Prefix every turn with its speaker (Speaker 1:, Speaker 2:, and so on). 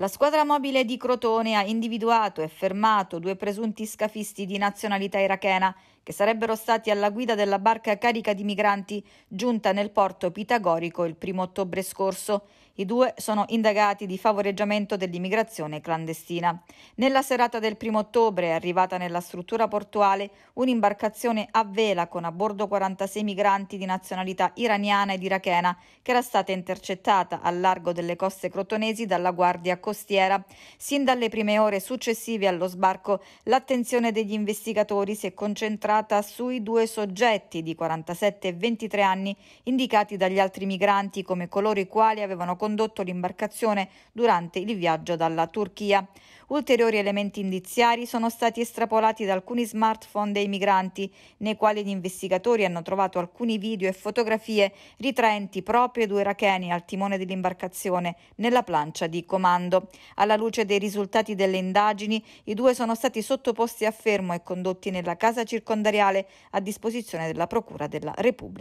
Speaker 1: La squadra mobile di Crotone ha individuato e fermato due presunti scafisti di nazionalità irachena che sarebbero stati alla guida della barca carica di migranti giunta nel porto pitagorico il primo ottobre scorso. I due sono indagati di favoreggiamento dell'immigrazione clandestina. Nella serata del primo ottobre è arrivata nella struttura portuale un'imbarcazione a vela con a bordo 46 migranti di nazionalità iraniana ed irachena che era stata intercettata al largo delle coste crotonesi dalla Guardia Costiera. Sin dalle prime ore successive allo sbarco l'attenzione degli investigatori si è concentrata concentrata sui due soggetti di 47 e 23 anni indicati dagli altri migranti come coloro i quali avevano condotto l'imbarcazione durante il viaggio dalla Turchia. Ulteriori elementi indiziari sono stati estrapolati da alcuni smartphone dei migranti, nei quali gli investigatori hanno trovato alcuni video e fotografie ritraenti proprio due iracheni al timone dell'imbarcazione nella plancia di comando. Alla luce dei risultati delle indagini, i due sono stati sottoposti a fermo e condotti nella casa circondariale a disposizione della Procura della Repubblica.